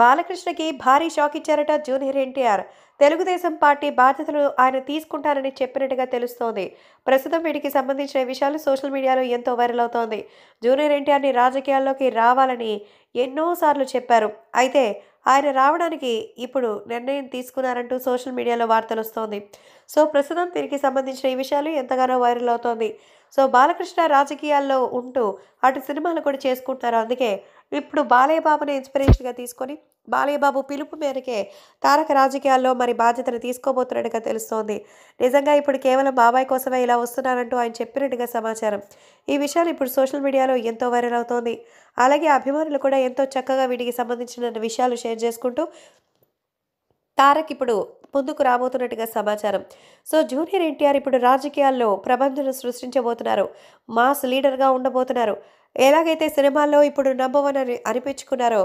బాలకృష్ణకి భారీ షాక్ ఇచ్చారట junior NTR Telugu Desam party బాధ్యతలు ఆయన తీసుకుంటారని చెప్పినట్టుగా తెలుస్తోంది ప్రస్తుతం వీటికి సంబంధించిన విషయాలు సోషల్ మీడియాలో ఎంతో వైరల్ అవుతోంది జూనియర్ ఎన్టీఆర్ని రాజకీయాల్లోకి రావాలని ఎన్నోసార్లు చెప్పారు అయితే ఆయన రావడానికి ఇప్పుడు నిర్ణయం తీసుకున్నారంటూ సోషల్ మీడియాలో వార్తలు వస్తోంది సో ప్రస్తుతం దీనికి సంబంధించిన ఈ విషయాలు ఎంతగానో వైరల్ అవుతోంది సో బాలకృష్ణ రాజకీయాల్లో ఉంటూ అటు సినిమాలు కూడా చేసుకుంటున్నారు అందుకే ఇప్పుడు బాలయ్య బాబుని ఇన్స్పిరేషన్గా తీసుకొని బాలయ్యబాబు పిలుపు మేరకే తారక రాజకీయాల్లో మరి బాధ్యతను తీసుకోబోతున్నట్టుగా తెలుస్తోంది నిజంగా ఇప్పుడు కేవలం బాబాయ్ కోసమే ఇలా వస్తున్నారంటూ ఆయన చెప్పినట్టుగా సమాచారం ఈ విషయాలు ఇప్పుడు సోషల్ మీడియాలో ఎంతో వైరల్ అవుతోంది అలాగే అభిమానులు కూడా ఎంతో చక్కగా వీటికి సంబంధించిన విషయాలు షేర్ చేసుకుంటూ తారక్ ఇప్పుడు ముందుకు రాబోతున్నట్టుగా సమాచారం సో జూనియర్ ఎన్టీఆర్ ఇప్పుడు రాజకీయాల్లో ప్రబంధను సృష్టించబోతున్నారు మాస్ లీడర్గా ఉండబోతున్నారు ఎలాగైతే సినిమాల్లో ఇప్పుడు నంబర్ వన్ అని అనిపించుకున్నారో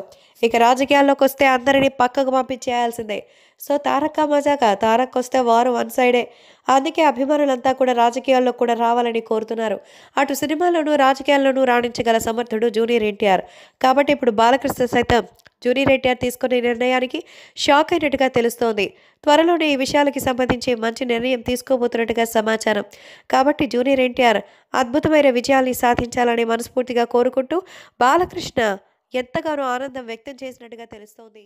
ఇక రాజకీయాల్లోకి వస్తే అందరినీ పక్కకు పంపించేయాల్సిందే సో తారక మజాగా తారక్ వస్తే వారు వన్ సైడే అందుకే అభిమానులంతా కూడా రాజకీయాల్లో కూడా రావాలని కోరుతున్నారు అటు సినిమాల్లోనూ రాజకీయాల్లోనూ రాణించగల సమర్థుడు జూనియర్ ఎన్టీఆర్ కాబట్టి ఇప్పుడు బాలకృష్ణ సైతం జూనియర్ ఎన్టీఆర్ తీసుకునే నిర్ణయానికి షాక్ అయినట్టుగా తెలుస్తోంది త్వరలోనే ఈ విషయాలకి సంబంధించి మంచి నిర్ణయం తీసుకోబోతున్నట్టుగా సమాచారం కాబట్టి జూనియర్ ఎన్టీఆర్ అద్భుతమైన విజయాల్ని సాధించాలని మనస్ఫూర్తిగా కోరుకుంటూ బాలకృష్ణ ఎంతగానో ఆనందం వ్యక్తం చేసినట్టుగా తెలుస్తోంది